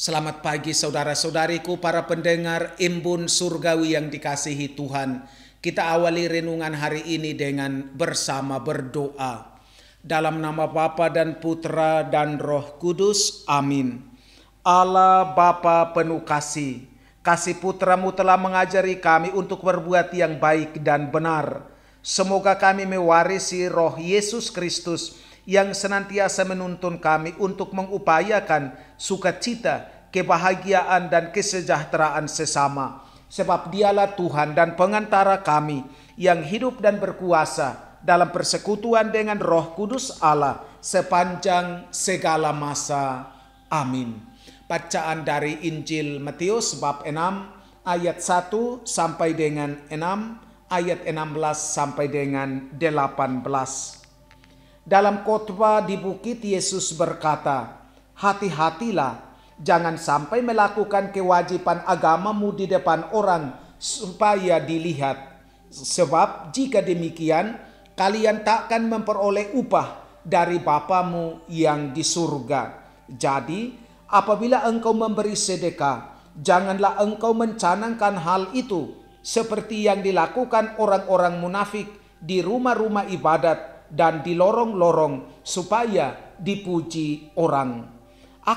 Selamat pagi saudara-saudariku para pendengar imbun surgawi yang dikasihi Tuhan. Kita awali renungan hari ini dengan bersama berdoa. Dalam nama Bapa dan Putra dan Roh Kudus. Amin. Allah Bapa penuh kasih, kasih putramu telah mengajari kami untuk berbuat yang baik dan benar. Semoga kami mewarisi roh Yesus Kristus yang senantiasa menuntun kami untuk mengupayakan sukacita kebahagiaan dan kesejahteraan sesama. Sebab dialah Tuhan dan pengantara kami yang hidup dan berkuasa dalam persekutuan dengan roh kudus Allah sepanjang segala masa. Amin. Bacaan dari Injil Matius bab 6 ayat 1 sampai dengan 6 ayat 16 sampai dengan 18. Dalam kotbah di bukit Yesus berkata, "Hati-hatilah Jangan sampai melakukan kewajiban agamamu di depan orang supaya dilihat. Sebab jika demikian, kalian takkan memperoleh upah dari Bapamu yang di surga. Jadi, apabila engkau memberi sedekah, janganlah engkau mencanangkan hal itu seperti yang dilakukan orang-orang munafik di rumah-rumah ibadat dan di lorong-lorong supaya dipuji orang.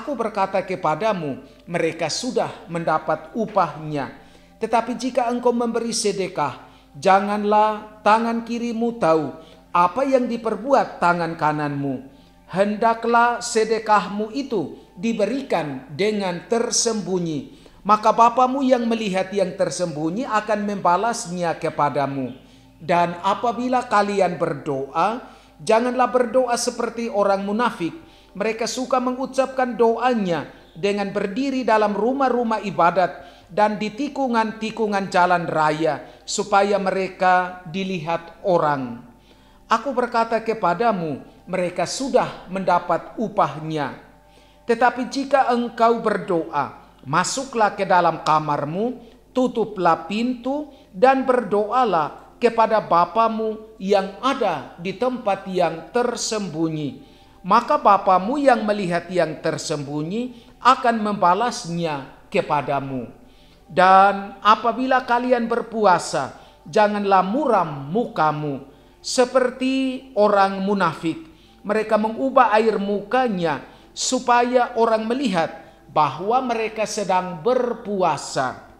Aku berkata kepadamu, mereka sudah mendapat upahnya. Tetapi jika engkau memberi sedekah, janganlah tangan kirimu tahu apa yang diperbuat tangan kananmu. Hendaklah sedekahmu itu diberikan dengan tersembunyi. Maka Bapamu yang melihat yang tersembunyi akan membalasnya kepadamu. Dan apabila kalian berdoa, janganlah berdoa seperti orang munafik mereka suka mengucapkan doanya dengan berdiri dalam rumah-rumah ibadat dan di tikungan-tikungan jalan raya supaya mereka dilihat orang. Aku berkata kepadamu, mereka sudah mendapat upahnya. Tetapi jika engkau berdoa, masuklah ke dalam kamarmu, tutuplah pintu, dan berdoalah kepada Bapamu yang ada di tempat yang tersembunyi maka Bapamu yang melihat yang tersembunyi akan membalasnya kepadamu. Dan apabila kalian berpuasa, janganlah muram mukamu seperti orang munafik. Mereka mengubah air mukanya supaya orang melihat bahwa mereka sedang berpuasa.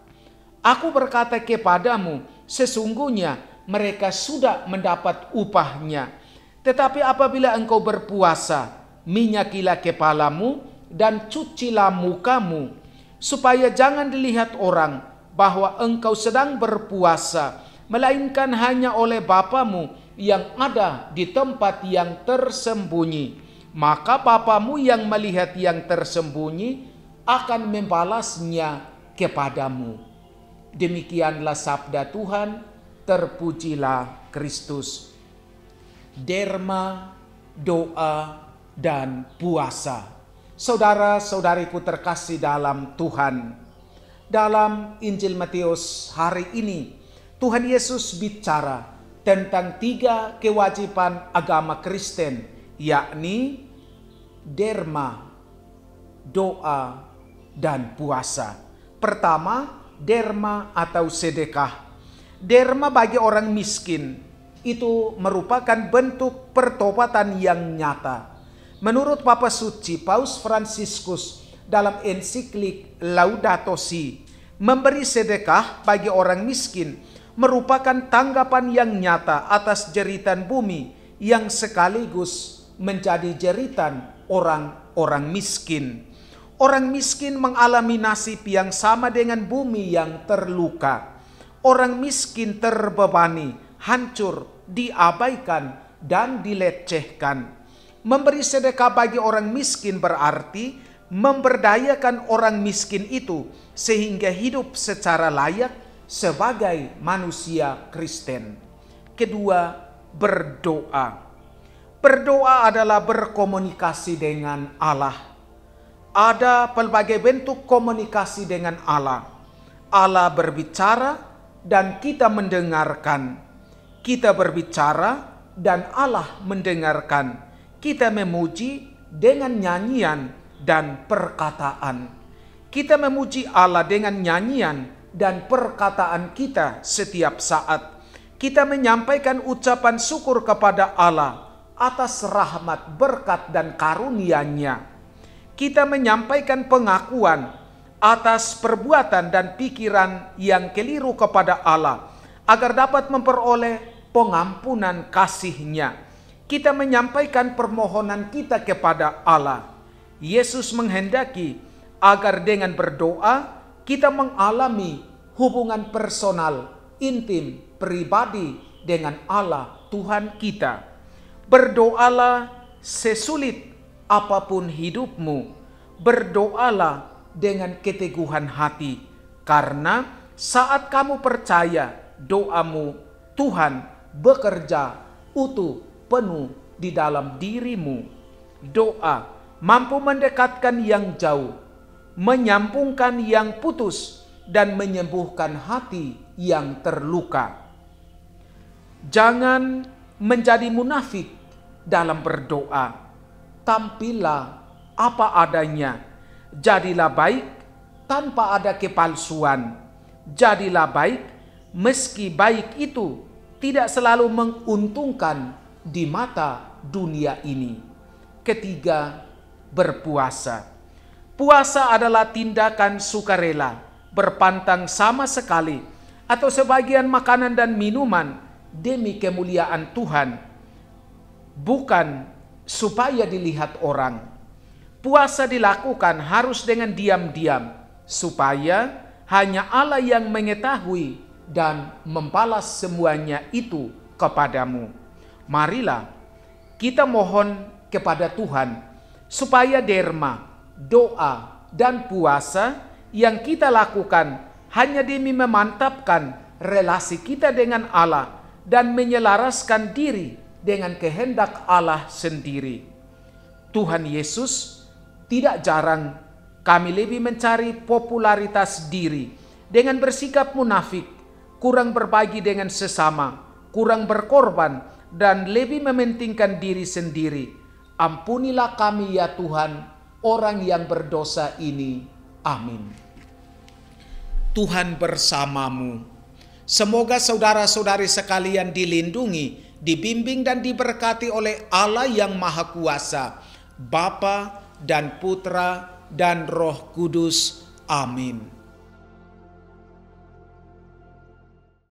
Aku berkata kepadamu, sesungguhnya mereka sudah mendapat upahnya. Tetapi apabila engkau berpuasa, minyakilah kepalamu dan cucilah mukamu, supaya jangan dilihat orang bahwa engkau sedang berpuasa, melainkan hanya oleh bapamu yang ada di tempat yang tersembunyi. Maka bapamu yang melihat yang tersembunyi akan membalasnya kepadamu. Demikianlah sabda Tuhan, terpujilah Kristus derma, doa, dan puasa. Saudara-saudariku terkasih dalam Tuhan, dalam Injil Matius hari ini, Tuhan Yesus bicara tentang tiga kewajiban agama Kristen, yakni derma, doa, dan puasa. Pertama, derma atau sedekah. Derma bagi orang miskin, itu merupakan bentuk pertobatan yang nyata. Menurut Papa Suci Paus Fransiskus dalam ensiklik Laudato Si, memberi sedekah bagi orang miskin merupakan tanggapan yang nyata atas jeritan bumi yang sekaligus menjadi jeritan orang-orang miskin. Orang miskin mengalami nasib yang sama dengan bumi yang terluka. Orang miskin terbebani, hancur, diabaikan dan dilecehkan. Memberi sedekah bagi orang miskin berarti memberdayakan orang miskin itu sehingga hidup secara layak sebagai manusia Kristen. Kedua, berdoa. Berdoa adalah berkomunikasi dengan Allah. Ada pelbagai bentuk komunikasi dengan Allah. Allah berbicara dan kita mendengarkan kita berbicara dan Allah mendengarkan. Kita memuji dengan nyanyian dan perkataan. Kita memuji Allah dengan nyanyian dan perkataan kita setiap saat. Kita menyampaikan ucapan syukur kepada Allah atas rahmat, berkat, dan karunia-Nya. Kita menyampaikan pengakuan atas perbuatan dan pikiran yang keliru kepada Allah agar dapat memperoleh pengampunan kasihnya. Kita menyampaikan permohonan kita kepada Allah. Yesus menghendaki agar dengan berdoa kita mengalami hubungan personal, intim, pribadi dengan Allah Tuhan kita. Berdoalah sesulit apapun hidupmu. Berdoalah dengan keteguhan hati. Karena saat kamu percaya doamu Tuhan bekerja utuh penuh di dalam dirimu. Doa mampu mendekatkan yang jauh, menyambungkan yang putus, dan menyembuhkan hati yang terluka. Jangan menjadi munafik dalam berdoa. Tampillah apa adanya. Jadilah baik tanpa ada kepalsuan. Jadilah baik meski baik itu tidak selalu menguntungkan di mata dunia ini. Ketiga, berpuasa. Puasa adalah tindakan sukarela, berpantang sama sekali, atau sebagian makanan dan minuman demi kemuliaan Tuhan, bukan supaya dilihat orang. Puasa dilakukan harus dengan diam-diam, supaya hanya Allah yang mengetahui dan membalas semuanya itu kepadamu. Marilah kita mohon kepada Tuhan supaya derma, doa, dan puasa yang kita lakukan hanya demi memantapkan relasi kita dengan Allah dan menyelaraskan diri dengan kehendak Allah sendiri. Tuhan Yesus tidak jarang kami lebih mencari popularitas diri dengan bersikap munafik kurang berbagi dengan sesama, kurang berkorban, dan lebih mementingkan diri sendiri. Ampunilah kami ya Tuhan, orang yang berdosa ini. Amin. Tuhan bersamamu. Semoga saudara-saudari sekalian dilindungi, dibimbing dan diberkati oleh Allah yang Maha Kuasa, Bapa dan Putra dan Roh Kudus. Amin.